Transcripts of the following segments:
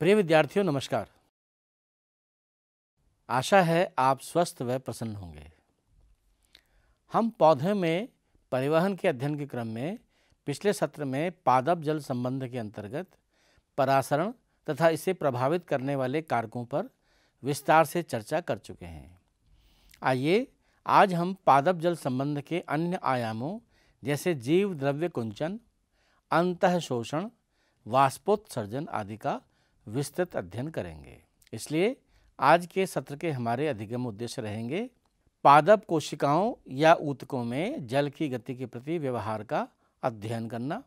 प्रिय विद्यार्थियों नमस्कार आशा है आप स्वस्थ व प्रसन्न होंगे हम पौधे में परिवहन के अध्ययन के क्रम में पिछले सत्र में पादप जल संबंध के अंतर्गत परासरण तथा इसे प्रभावित करने वाले कारकों पर विस्तार से चर्चा कर चुके हैं आइए आज हम पादप जल संबंध के अन्य आयामों जैसे जीव द्रव्य कुंचन अंत शोषण वाष्पोत्सर्जन आदि का विस्तृत अध्ययन करेंगे इसलिए आज के सत्र के हमारे अधिगम उद्देश्य रहेंगे पादप कोशिकाओं या ऊतकों में जल की गति के प्रति व्यवहार का अध्ययन करना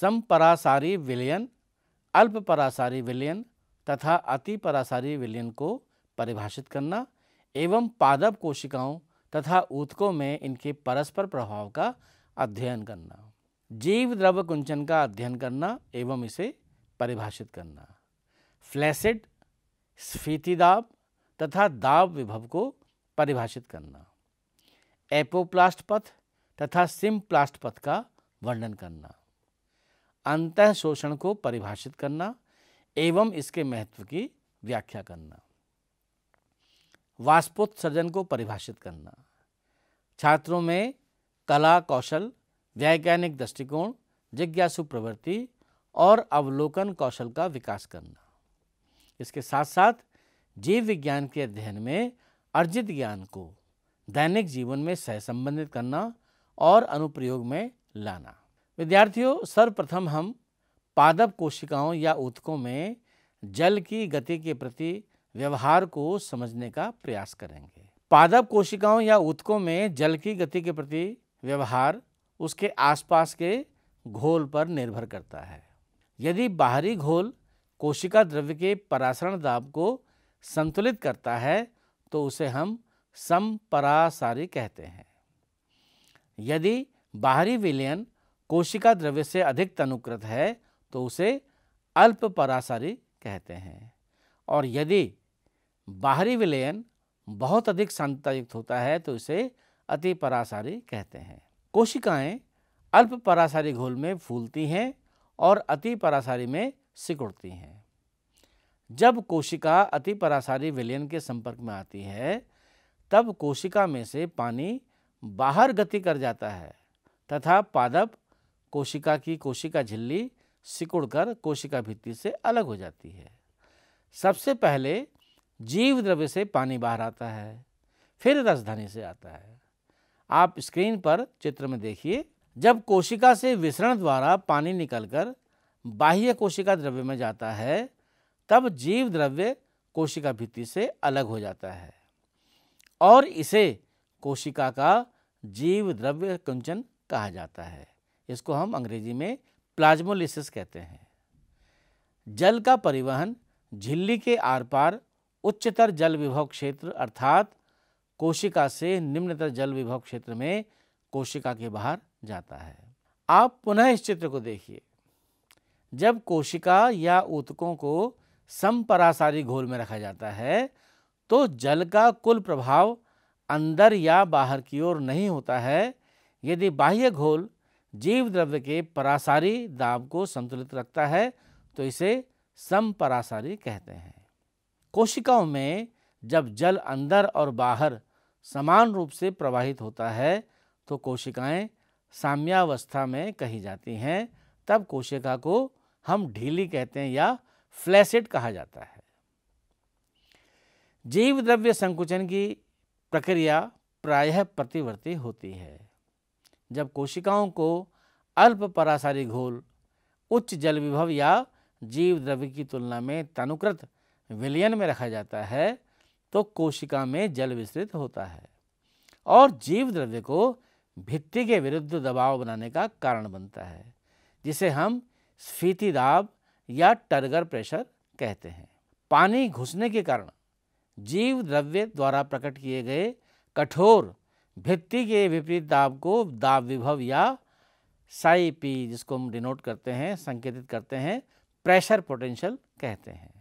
समपरासारी विलयन अल्प परासारी विलयन तथा अति परासारी विलयन को परिभाषित करना एवं पादप कोशिकाओं तथा ऊतकों में इनके परस्पर प्रभाव का अध्ययन करना जीव द्रव कुंचन का अध्ययन करना एवं इसे परिभाषित करना फ्लैसिड स्फीति दाब तथा दाब विभव को परिभाषित करना एपोप्लास्ट पथ तथा सिम प्लास्ट पथ का वर्णन करना अंत शोषण को परिभाषित करना एवं इसके महत्व की व्याख्या करना वाष्पोत्सर्जन को परिभाषित करना छात्रों में कला कौशल वैज्ञानिक दृष्टिकोण जिज्ञासु प्रवृत्ति और अवलोकन कौशल का विकास करना इसके साथ साथ जीव विज्ञान के अध्ययन में अर्जित ज्ञान को दैनिक जीवन में सहसंबंधित करना और अनुप्रयोग में लाना विद्यार्थियों सर्वप्रथम हम पादप कोशिकाओं या ऊतकों में जल की गति के प्रति व्यवहार को समझने का प्रयास करेंगे पादप कोशिकाओं या ऊतकों में जल की गति के प्रति व्यवहार उसके आसपास के घोल पर निर्भर करता है यदि बाहरी घोल कोशिका द्रव्य के परासरण दाब को संतुलित करता है तो उसे हम समपरासारी कहते हैं यदि बाहरी विलयन कोशिका द्रव्य से अधिक तनुकृत है तो उसे अल्प परासारी कहते हैं और यदि बाहरी विलयन बहुत अधिक सांद्रतायुक्त होता है तो इसे अति परासारी कहते हैं कोशिकाएं अल्प परासारी घोल में फूलती हैं और अति परासारी में सिकुड़ती हैं जब कोशिका अति परासारी विलयन के संपर्क में आती है तब कोशिका में से पानी बाहर गति कर जाता है तथा पादप कोशिका की कोशिका झिल्ली सिकुड़कर कोशिका भित्ति से अलग हो जाती है सबसे पहले जीव द्रव्य से पानी बाहर आता है फिर रसधनी से आता है आप स्क्रीन पर चित्र में देखिए जब कोशिका से विसरण द्वारा पानी निकलकर बाह्य कोशिका द्रव्य में जाता है तब जीव द्रव्य कोशिका भित्ति से अलग हो जाता है और इसे कोशिका का जीव द्रव्य कुंचन कहा जाता है इसको हम अंग्रेजी में प्लाज्मोलिसिस कहते हैं जल का परिवहन झिल्ली के आर पार उच्चतर जल विभव क्षेत्र अर्थात कोशिका से निम्नतर जल विभव क्षेत्र में कोशिका के बाहर जाता है आप पुनः इस चित्र को देखिए जब कोशिका या ऊतकों को समपरासारी घोल में रखा जाता है तो जल का कुल प्रभाव अंदर या बाहर की ओर नहीं होता है यदि बाह्य घोल जीव द्रव्य के परासारी दाब को संतुलित रखता है तो इसे समपरासारी कहते हैं कोशिकाओं में जब जल अंदर और बाहर समान रूप से प्रवाहित होता है तो कोशिकाएं साम्यावस्था में कही जाती हैं तब कोशिका को हम ढीली कहते हैं या फ्लैसिड कहा जाता है जीव द्रव्य संकुचन की प्रक्रिया प्रायः प्रतिवर्ती होती है जब कोशिकाओं को अल्प परासारी घोल उच्च जल विभव या जीव द्रव्य की तुलना में तनुकृत विलयन में रखा जाता है तो कोशिका में जल विस्तृत होता है और जीव द्रव्य को भित्ति के विरुद्ध दबाव बनाने का कारण बनता है जिसे हम स्फीति दाब या टर्गर प्रेशर कहते हैं पानी घुसने के कारण जीव द्रव्य द्वारा प्रकट किए गए कठोर भित्ति के विपरीत दाब को दाब विभव या साई पी जिसको हम डिनोट करते हैं संकेतित करते हैं प्रेशर पोटेंशियल कहते हैं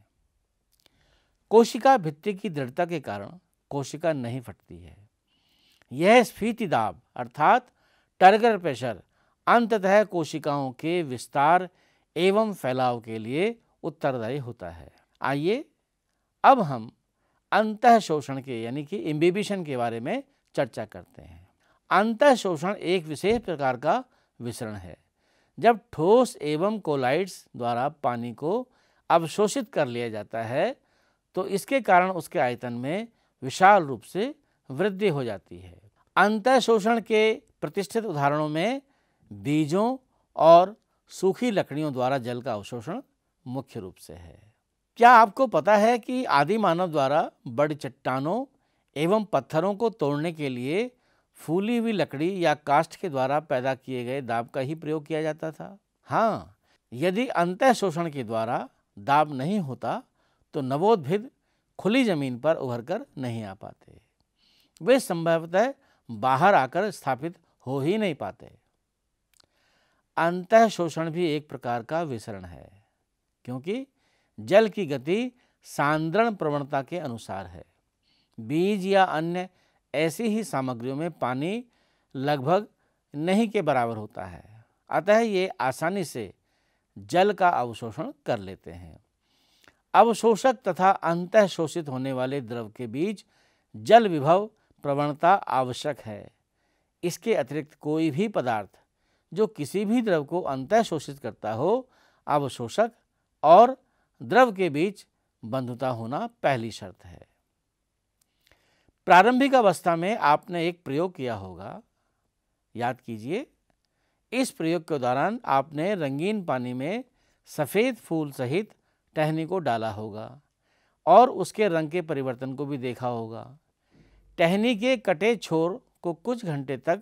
कोशिका भित्ति की दृढ़ता के कारण कोशिका नहीं फटती है यह स्फीति दाब अर्थात टर्गर प्रेशर अंततः कोशिकाओं के विस्तार एवं फैलाव के लिए उत्तरदायी होता है आइए अब हम अंत शोषण के यानी कि इम्बिबिशन के बारे में चर्चा करते हैं अंत शोषण एक विशेष प्रकार का विसरण है जब ठोस एवं कोलाइड्स द्वारा पानी को अवशोषित कर लिया जाता है तो इसके कारण उसके आयतन में विशाल रूप से वृद्धि हो जाती है अंत शोषण के प्रतिष्ठित उदाहरणों में बीजों और सूखी लकड़ियों द्वारा जल का अवशोषण मुख्य रूप से है क्या आपको पता है कि आदि मानव द्वारा बड़ी चट्टानों एवं पत्थरों को तोड़ने के लिए फूली हुई लकड़ी या काष्ठ के द्वारा पैदा किए गए दाब का ही प्रयोग किया जाता था हाँ यदि अंत शोषण के द्वारा दाब नहीं होता तो नवोद्भिद खुली जमीन पर उभर कर नहीं आ पाते वे संभवतः बाहर आकर स्थापित हो ही नहीं पाते अंत शोषण भी एक प्रकार का विसरण है क्योंकि जल की गति सांद्रण प्रवणता के अनुसार है बीज या अन्य ऐसी ही सामग्रियों में पानी लगभग नहीं के बराबर होता है अतः ये आसानी से जल का अवशोषण कर लेते हैं अवशोषक तथा अंत शोषित होने वाले द्रव के बीच जल विभव प्रवणता आवश्यक है इसके अतिरिक्त कोई भी पदार्थ जो किसी भी द्रव को अंत शोषित करता हो अवशोषक और द्रव के बीच बंधुता होना पहली शर्त है प्रारंभिक अवस्था में आपने एक प्रयोग किया होगा याद कीजिए इस प्रयोग के दौरान आपने रंगीन पानी में सफ़ेद फूल सहित टहनी को डाला होगा और उसके रंग के परिवर्तन को भी देखा होगा टहनी के कटे छोर को कुछ घंटे तक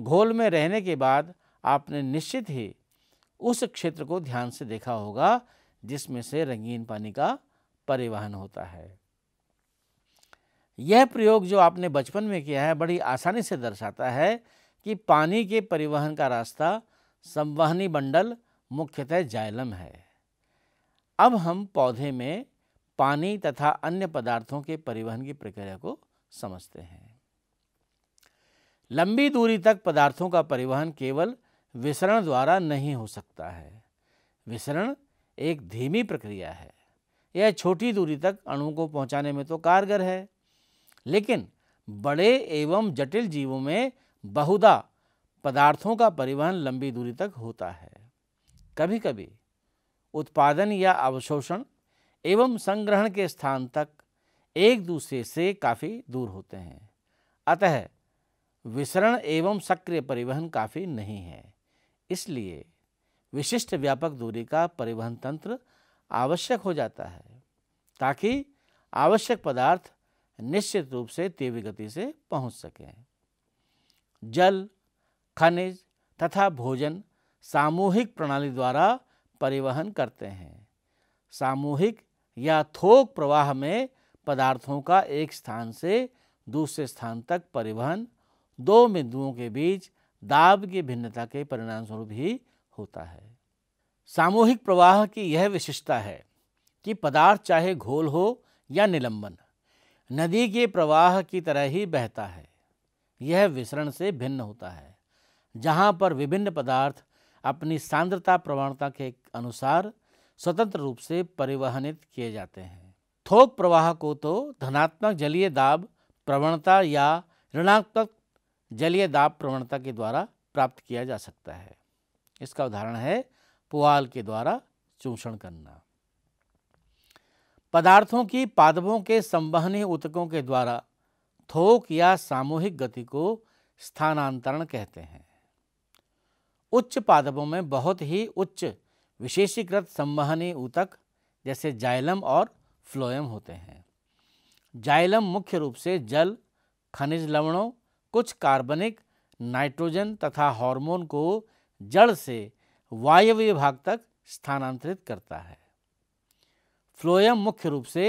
घोल में रहने के बाद आपने निश्चित ही उस क्षेत्र को ध्यान से देखा होगा जिसमें से रंगीन पानी का परिवहन होता है यह प्रयोग जो आपने बचपन में किया है बड़ी आसानी से दर्शाता है कि पानी के परिवहन का रास्ता संवहनी बंडल मुख्यतः जाइलम है अब हम पौधे में पानी तथा अन्य पदार्थों के परिवहन की प्रक्रिया को समझते हैं लंबी दूरी तक पदार्थों का परिवहन केवल विसरण द्वारा नहीं हो सकता है विसरण एक धीमी प्रक्रिया है यह छोटी दूरी तक अणु को पहुंचाने में तो कारगर है लेकिन बड़े एवं जटिल जीवों में बहुधा पदार्थों का परिवहन लंबी दूरी तक होता है कभी कभी उत्पादन या अवशोषण एवं संग्रहण के स्थान तक एक दूसरे से काफ़ी दूर होते हैं अतः विसरण एवं सक्रिय परिवहन काफ़ी नहीं है इसलिए विशिष्ट व्यापक दूरी का परिवहन तंत्र आवश्यक हो जाता है ताकि आवश्यक पदार्थ निश्चित रूप से तीव्र गति से पहुंच सकें जल खनिज तथा भोजन सामूहिक प्रणाली द्वारा परिवहन करते हैं सामूहिक या थोक प्रवाह में पदार्थों का एक स्थान से दूसरे स्थान तक परिवहन दो बिंदुओं के बीच दाब की भिन्नता के परिणाम स्वरूप ही होता है सामूहिक प्रवाह की यह विशेषता है कि पदार्थ चाहे घोल हो या निलंबन नदी के प्रवाह की तरह ही बहता है यह विसरण से भिन्न होता है जहाँ पर विभिन्न पदार्थ अपनी सांद्रता प्रवणता के अनुसार स्वतंत्र रूप से परिवहनित किए जाते हैं थोक प्रवाह को तो धनात्मक जलीय दाब प्रवणता या ऋणात्मक जलीय दाब प्रवणता के द्वारा प्राप्त किया जा सकता है इसका उदाहरण है पुआल के द्वारा चूषण करना पदार्थों की पादपों के संवहनी उतकों के द्वारा थोक या सामूहिक गति को स्थानांतरण कहते हैं उच्च पादपों में बहुत ही उच्च विशेषीकृत संवहनी ऊतक जैसे जाइलम और फ्लोएम होते हैं जाइलम मुख्य रूप से जल खनिज लवणों कुछ कार्बनिक नाइट्रोजन तथा हार्मोन को जड़ से वायव्य भाग तक स्थानांतरित करता है फ्लोएम मुख्य रूप से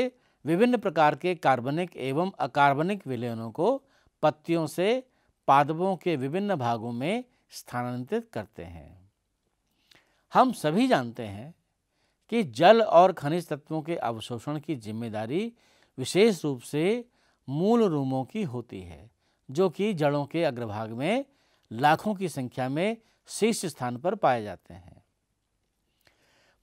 विभिन्न प्रकार के कार्बनिक एवं अकार्बनिक विलयनों को पत्तियों से पादपों के विभिन्न भागों में स्थानांतरित करते हैं हम सभी जानते हैं कि जल और खनिज तत्वों के अवशोषण की जिम्मेदारी विशेष रूप से मूल रूमों की होती है जो कि जड़ों के अग्रभाग में लाखों की संख्या में शीर्ष स्थान पर पाए जाते हैं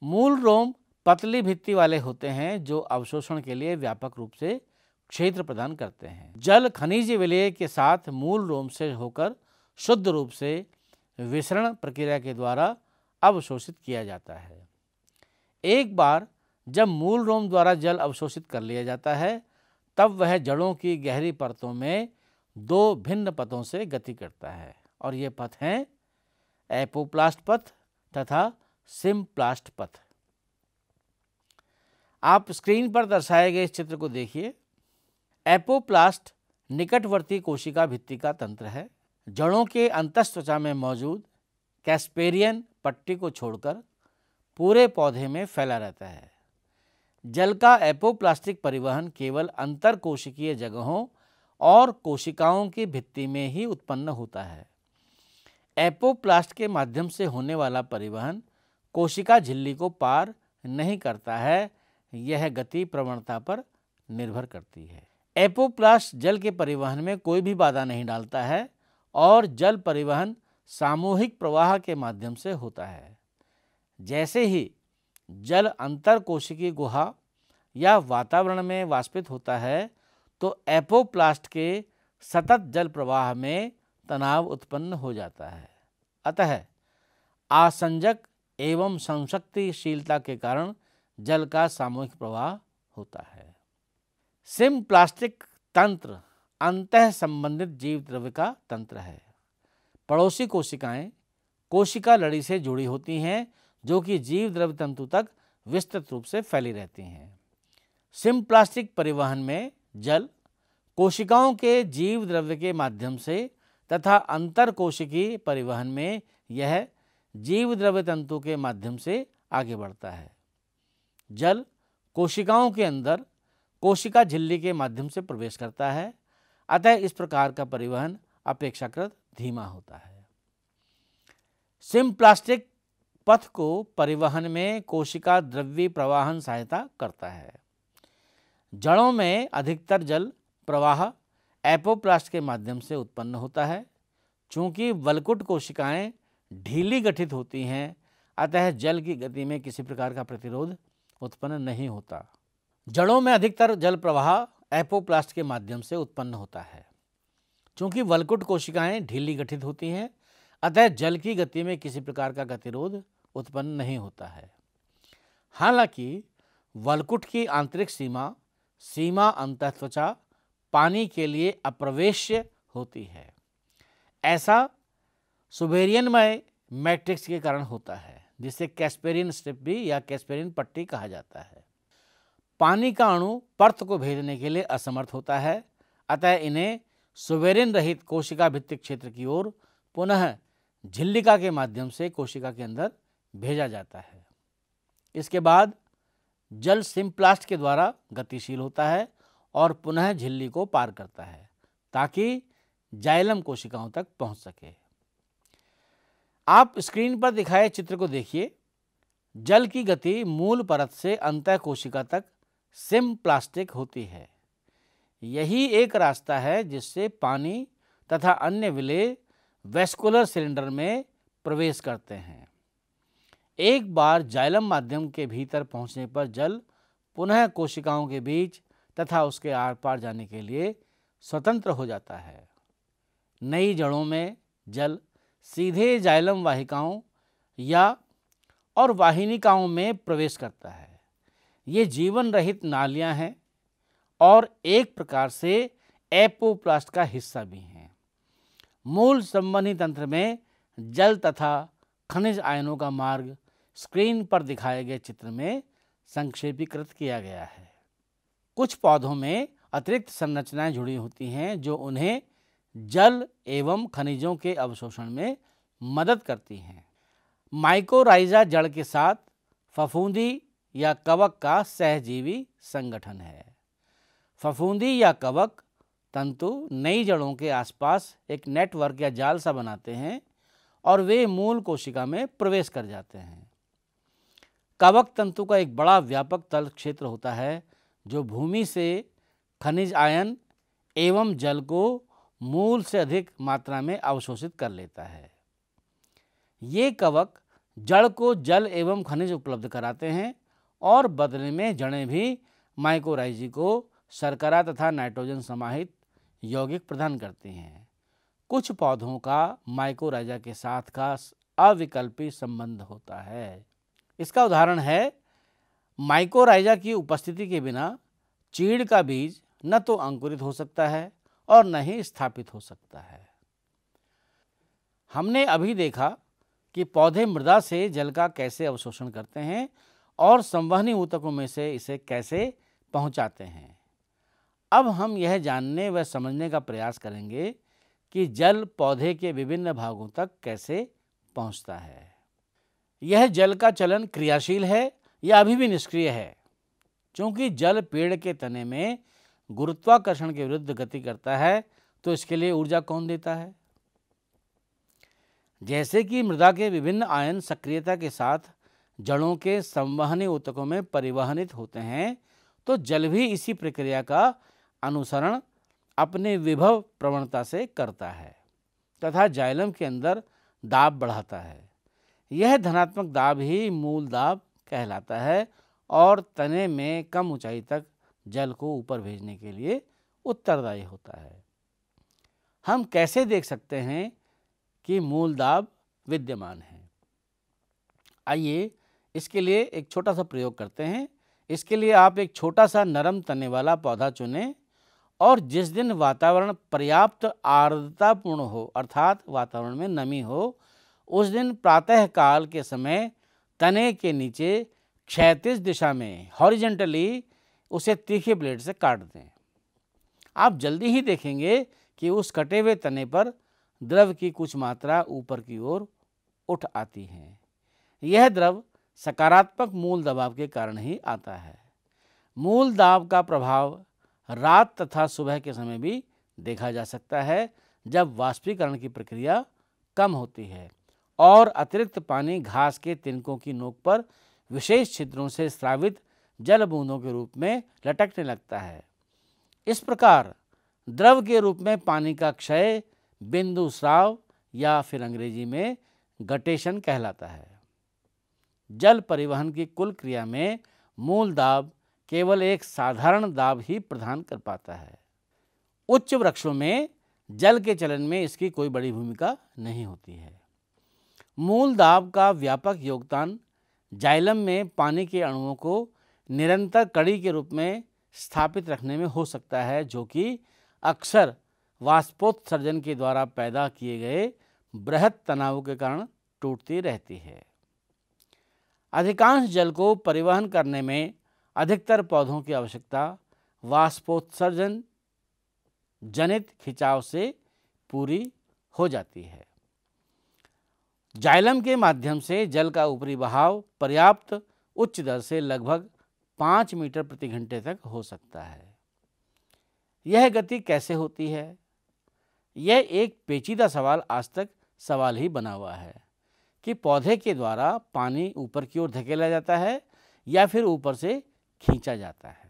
मूल रोम पतली भित्ति वाले होते हैं जो अवशोषण के लिए व्यापक रूप से क्षेत्र प्रदान करते हैं जल खनिज विलय के साथ मूल रोम से होकर शुद्ध रूप से विसरण प्रक्रिया के द्वारा अवशोषित किया जाता है एक बार जब मूल रोम द्वारा जल अवशोषित कर लिया जाता है तब वह जड़ों की गहरी परतों में दो भिन्न पथों से गति करता है और ये पथ हैं एपोप्लास्ट पथ तथा सिम्प्लास्ट पथ आप स्क्रीन पर दर्शाए गए इस चित्र को देखिए एपोप्लास्ट निकटवर्ती कोशिका भित्ति का तंत्र है जड़ों के अंतस्त्वचा में मौजूद कैस्पेरियन पट्टी को छोड़कर पूरे पौधे में फैला रहता है जल का एपोप्लास्टिक परिवहन केवल अंतर कोशिकीय जगहों और कोशिकाओं की भित्ति में ही उत्पन्न होता है एपोप्लास्ट के माध्यम से होने वाला परिवहन कोशिका झिल्ली को पार नहीं करता है यह गति प्रवणता पर निर्भर करती है एपोप्लास्ट जल के परिवहन में कोई भी बाधा नहीं डालता है और जल परिवहन सामूहिक प्रवाह के माध्यम से होता है जैसे ही जल अंतर कोशिकी गुहा या वातावरण में वाष्पित होता है तो एपोप्लास्ट के सतत जल प्रवाह में तनाव उत्पन्न हो जाता है अतः आसंजक एवं संशक्तिशीलता के कारण जल का सामूहिक प्रवाह होता है सिम प्लास्टिक तंत्र अंत संबंधित जीव द्रव्य का तंत्र है पड़ोसी कोशिकाएं कोशिका लड़ी से जुड़ी होती हैं जो कि जीव द्रव्य तंतु तक विस्तृत रूप से फैली रहती हैं प्लास्टिक परिवहन में जल कोशिकाओं के जीव द्रव्य के माध्यम से तथा अंतर कोशिकीय परिवहन में यह जीव द्रव्य तंतु के माध्यम से आगे बढ़ता है जल कोशिकाओं के अंदर कोशिका झिल्ली के माध्यम से प्रवेश करता है अतः इस प्रकार का परिवहन अपेक्षाकृत धीमा होता है सिम प्लास्टिक पथ को परिवहन में कोशिका द्रव्य प्रवाहन सहायता करता है जड़ों में अधिकतर जल प्रवाह एपोप्लास्ट के माध्यम से उत्पन्न होता है चूंकि वलकुट कोशिकाएं ढीली गठित होती हैं अतः जल की गति में किसी प्रकार का प्रतिरोध उत्पन्न नहीं होता जड़ों में अधिकतर जल प्रवाह एपोप्लास्ट के माध्यम से उत्पन्न होता है चूंकि वलकुट कोशिकाएं ढीली गठित होती हैं अतः जल की गति में किसी प्रकार का गतिरोध उत्पन्न नहीं होता है हालांकि वलकुट की आंतरिक सीमा सीमा अंतः त्वचा पानी के लिए अप्रवेश्य होती है ऐसा सुबेरियनमय मैट्रिक्स के कारण होता है जिसे कैस्पेरियन स्ट्रिप भी या कैस्पेरियन पट्टी कहा जाता है पानी का अणु पर्त को भेजने के लिए असमर्थ होता है अतः इन्हें सुबेरियन रहित कोशिका भित्तिक क्षेत्र की ओर पुनः झिल्लिका के माध्यम से कोशिका के अंदर भेजा जाता है इसके बाद जल सिम्प्लास्ट के द्वारा गतिशील होता है और पुनः झिल्ली को पार करता है ताकि जाइलम कोशिकाओं तक पहुंच सके आप स्क्रीन पर दिखाए चित्र को देखिए जल की गति मूल परत से अंत कोशिका तक सिम प्लास्टिक होती है यही एक रास्ता है जिससे पानी तथा अन्य विलय वेस्कुलर सिलेंडर में प्रवेश करते हैं एक बार जाइलम माध्यम के भीतर पहुंचने पर जल पुनः कोशिकाओं के बीच तथा उसके आर पार जाने के लिए स्वतंत्र हो जाता है नई जड़ों में जल सीधे जाइलम वाहिकाओं या और वाहिनिकाओं में प्रवेश करता है ये जीवन रहित नालियां हैं और एक प्रकार से एपोप्लास्ट का हिस्सा भी हैं मूल संबंधी तंत्र में जल तथा खनिज आयनों का मार्ग स्क्रीन पर दिखाए गए चित्र में संक्षेपीकृत किया गया है कुछ पौधों में अतिरिक्त संरचनाएं जुड़ी होती हैं जो उन्हें जल एवं खनिजों के अवशोषण में मदद करती हैं माइकोराइजा जड़ के साथ फफूंदी या कवक का सहजीवी संगठन है फफूंदी या कवक तंतु नई जड़ों के आसपास एक नेटवर्क या जाल सा बनाते हैं और वे मूल कोशिका में प्रवेश कर जाते हैं कवक तंतु का एक बड़ा व्यापक तल क्षेत्र होता है जो भूमि से खनिज आयन एवं जल को मूल से अधिक मात्रा में अवशोषित कर लेता है ये कवक जड़ को जल एवं खनिज उपलब्ध कराते हैं और बदले में जड़ें भी माइकोराइजी को शर्करा तथा नाइट्रोजन समाहित यौगिक प्रदान करती हैं कुछ पौधों का माइकोराइजा के साथ का अविकल्पी संबंध होता है इसका उदाहरण है माइकोराइजा की उपस्थिति के बिना चीड़ का बीज न तो अंकुरित हो सकता है और न ही स्थापित हो सकता है हमने अभी देखा कि पौधे मृदा से जल का कैसे अवशोषण करते हैं और संवहनी ऊतकों में से इसे कैसे पहुंचाते हैं अब हम यह जानने व समझने का प्रयास करेंगे कि जल पौधे के विभिन्न भागों तक कैसे पहुंचता है यह जल का चलन क्रियाशील है या अभी भी निष्क्रिय है क्योंकि जल पेड़ के तने में गुरुत्वाकर्षण के विरुद्ध गति करता है तो इसके लिए ऊर्जा कौन देता है जैसे कि मृदा के विभिन्न आयन सक्रियता के साथ जड़ों के संवहनी ऊतकों में परिवहनित होते हैं तो जल भी इसी प्रक्रिया का अनुसरण अपने विभव प्रवणता से करता है तथा जाइलम के अंदर दाब बढ़ाता है यह धनात्मक दाब ही मूल दाब कहलाता है और तने में कम ऊंचाई तक जल को ऊपर भेजने के लिए उत्तरदायी होता है हम कैसे देख सकते हैं कि मूल दाब विद्यमान है आइए इसके लिए एक छोटा सा प्रयोग करते हैं इसके लिए आप एक छोटा सा नरम तने वाला पौधा चुनें और जिस दिन वातावरण पर्याप्त आर्द्रतापूर्ण हो अर्थात वातावरण में नमी हो उस दिन प्रातः काल के समय तने के नीचे क्षैतिज दिशा में हॉरिजेंटली उसे तीखे ब्लेड से काट दें आप जल्दी ही देखेंगे कि उस कटे हुए तने पर द्रव की कुछ मात्रा ऊपर की ओर उठ आती है यह द्रव सकारात्मक मूल दबाव के कारण ही आता है मूल दाब का प्रभाव रात तथा सुबह के समय भी देखा जा सकता है जब वाष्पीकरण की प्रक्रिया कम होती है और अतिरिक्त पानी घास के तिनकों की नोक पर विशेष छिद्रों से स्रावित जल बूंदों के रूप में लटकने लगता है इस प्रकार द्रव के रूप में पानी का क्षय बिंदु स्राव या फिर अंग्रेजी में गटेशन कहलाता है जल परिवहन की कुल क्रिया में मूल दाब केवल एक साधारण दाब ही प्रदान कर पाता है उच्च वृक्षों में जल के चलन में इसकी कोई बड़ी भूमिका नहीं होती है मूल दाब का व्यापक योगदान जाइलम में पानी के अणुओं को निरंतर कड़ी के रूप में स्थापित रखने में हो सकता है जो कि अक्सर वाष्पोत्सर्जन के द्वारा पैदा किए गए बृहद तनाव के कारण टूटती रहती है अधिकांश जल को परिवहन करने में अधिकतर पौधों की आवश्यकता वाष्पोत्सर्जन जनित खिंचाव से पूरी हो जाती है जाइलम के माध्यम से जल का ऊपरी बहाव पर्याप्त उच्च दर से लगभग पाँच मीटर प्रति घंटे तक हो सकता है यह गति कैसे होती है यह एक पेचीदा सवाल आज तक सवाल ही बना हुआ है कि पौधे के द्वारा पानी ऊपर की ओर धकेला जाता है या फिर ऊपर से खींचा जाता है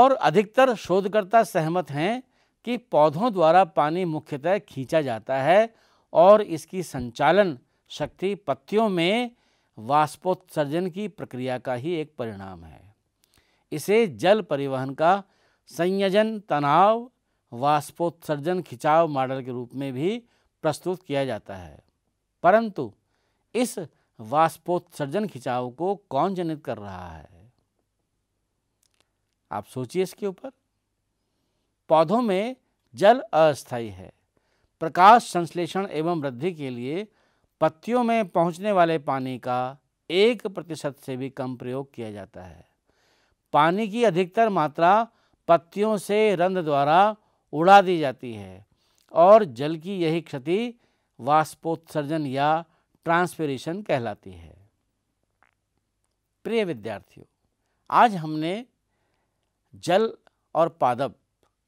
और अधिकतर शोधकर्ता सहमत हैं कि पौधों द्वारा पानी मुख्यतः खींचा जाता है और इसकी संचालन शक्ति पत्तियों में वाष्पोत्सर्जन की प्रक्रिया का ही एक परिणाम है इसे जल परिवहन का संयोजन तनाव वाष्पोत्सर्जन खिंचाव मॉडल के रूप में भी प्रस्तुत किया जाता है परंतु इस वाष्पोत्सर्जन खिंचाव को कौन जनित कर रहा है आप सोचिए इसके ऊपर पौधों में जल अस्थायी है प्रकाश संश्लेषण एवं वृद्धि के लिए पत्तियों में पहुंचने वाले पानी का एक प्रतिशत से भी कम प्रयोग किया जाता है पानी की अधिकतर मात्रा पत्तियों से रंध द्वारा उड़ा दी जाती है और जल की यही क्षति वाष्पोत्सर्जन या ट्रांसपेरेशन कहलाती है प्रिय विद्यार्थियों आज हमने जल और पादप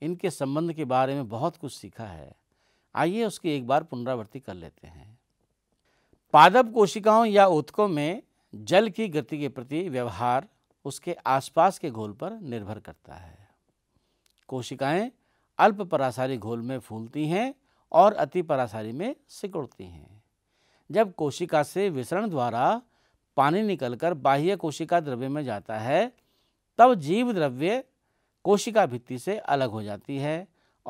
इनके संबंध के बारे में बहुत कुछ सीखा है आइए उसकी एक बार पुनरावृत्ति कर लेते हैं पादप कोशिकाओं या उत्कों में जल की गति के प्रति व्यवहार उसके आसपास के घोल पर निर्भर करता है कोशिकाएं अल्प परासारी घोल में फूलती हैं और अति परासारी में सिकुड़ती हैं जब कोशिका से विसरण द्वारा पानी निकलकर बाह्य कोशिका द्रव्य में जाता है तब जीव द्रव्य कोशिका भित्ति से अलग हो जाती है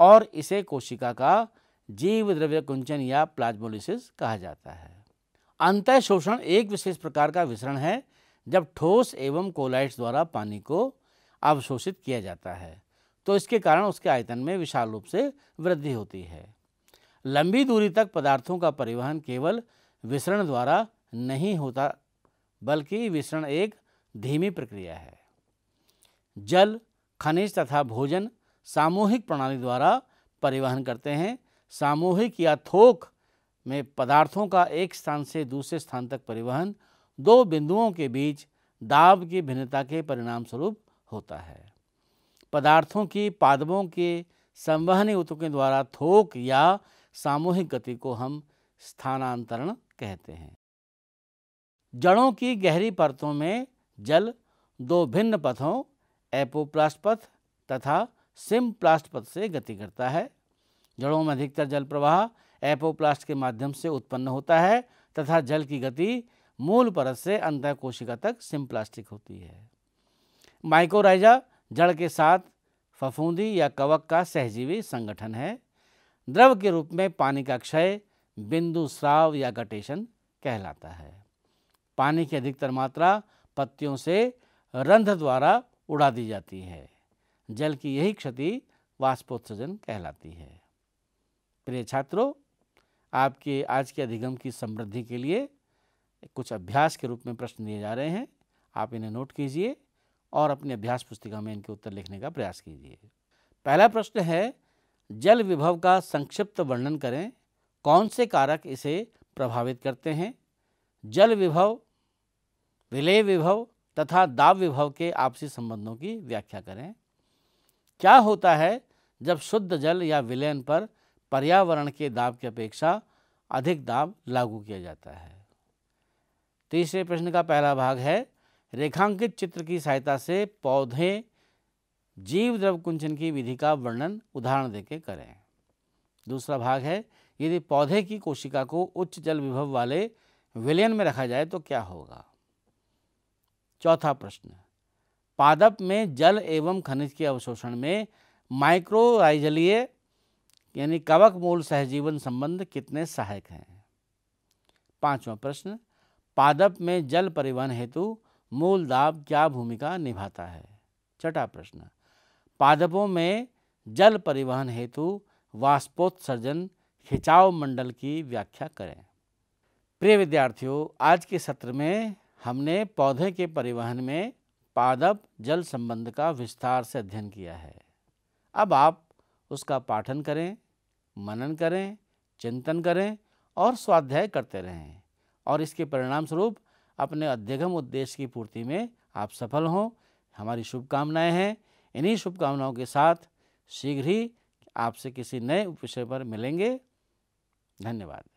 और इसे कोशिका का जीव द्रव्य कुंचन या प्लाज्मोलिसिस कहा जाता है अंत शोषण एक विशेष प्रकार का विसरण है जब ठोस एवं कोलाइट्स द्वारा पानी को अवशोषित किया जाता है तो इसके कारण उसके आयतन में विशाल रूप से वृद्धि होती है लंबी दूरी तक पदार्थों का परिवहन केवल विसरण द्वारा नहीं होता बल्कि विसरण एक धीमी प्रक्रिया है जल खनिज तथा भोजन सामूहिक प्रणाली द्वारा परिवहन करते हैं सामूहिक या थोक में पदार्थों का एक स्थान से दूसरे स्थान तक परिवहन दो बिंदुओं के बीच दाब की भिन्नता के परिणाम स्वरूप होता है पदार्थों की पादबों के संवहनी उतकों द्वारा थोक या सामूहिक गति को हम स्थानांतरण कहते हैं जड़ों की गहरी परतों में जल दो भिन्न पथों एपोप्लास्ट पथ तथा सिम्प्लास्ट पथ से गति करता है जड़ों में अधिकतर जल प्रवाह एपोप्लास्ट के माध्यम से उत्पन्न होता है तथा जल की गति मूल परत से अंत कोशिका तक सिम्प्लास्टिक होती है माइकोराइजा जड़ के साथ फफूंदी या कवक का सहजीवी संगठन है द्रव के रूप में पानी का क्षय बिंदु स्राव या गटेशन कहलाता है पानी की अधिकतर मात्रा पत्तियों से रंध्र द्वारा उड़ा दी जाती है जल की यही क्षति वाष्पोत्सर्जन कहलाती है प्रिय छात्रों आपके आज के अधिगम की समृद्धि के लिए कुछ अभ्यास के रूप में प्रश्न दिए जा रहे हैं आप इन्हें नोट कीजिए और अपने अभ्यास पुस्तिका में इनके उत्तर लिखने का प्रयास कीजिए पहला प्रश्न है जल विभव का संक्षिप्त वर्णन करें कौन से कारक इसे प्रभावित करते हैं जल विभव विलय विभव तथा दाब विभव के आपसी संबंधों की व्याख्या करें क्या होता है जब शुद्ध जल या विलयन पर पर्यावरण के दाब की अपेक्षा अधिक दाब लागू किया जाता है तीसरे प्रश्न का पहला भाग है रेखांकित चित्र की सहायता से पौधे जीव द्रव कुंचन की विधि का वर्णन उदाहरण देके करें दूसरा भाग है यदि पौधे की कोशिका को उच्च जल विभव वाले विलयन में रखा जाए तो क्या होगा चौथा प्रश्न पादप में जल एवं खनिज के अवशोषण में माइक्रोराइजलीय यानी कवक मूल सहजीवन संबंध कितने सहायक हैं पांचवा प्रश्न पादप में जल परिवहन हेतु मूल दाब क्या भूमिका निभाता है छठा प्रश्न पादपों में जल परिवहन हेतु वाष्पोत्सर्जन खिंचाव मंडल की व्याख्या करें प्रिय विद्यार्थियों आज के सत्र में हमने पौधे के परिवहन में पादप जल संबंध का विस्तार से अध्ययन किया है अब आप उसका पाठन करें मनन करें चिंतन करें और स्वाध्याय करते रहें और इसके परिणाम स्वरूप अपने अध्यगम उद्देश्य की पूर्ति में आप सफल हों हमारी शुभकामनाएं हैं इन्हीं शुभकामनाओं के साथ शीघ्र ही आपसे किसी नए विषय पर मिलेंगे धन्यवाद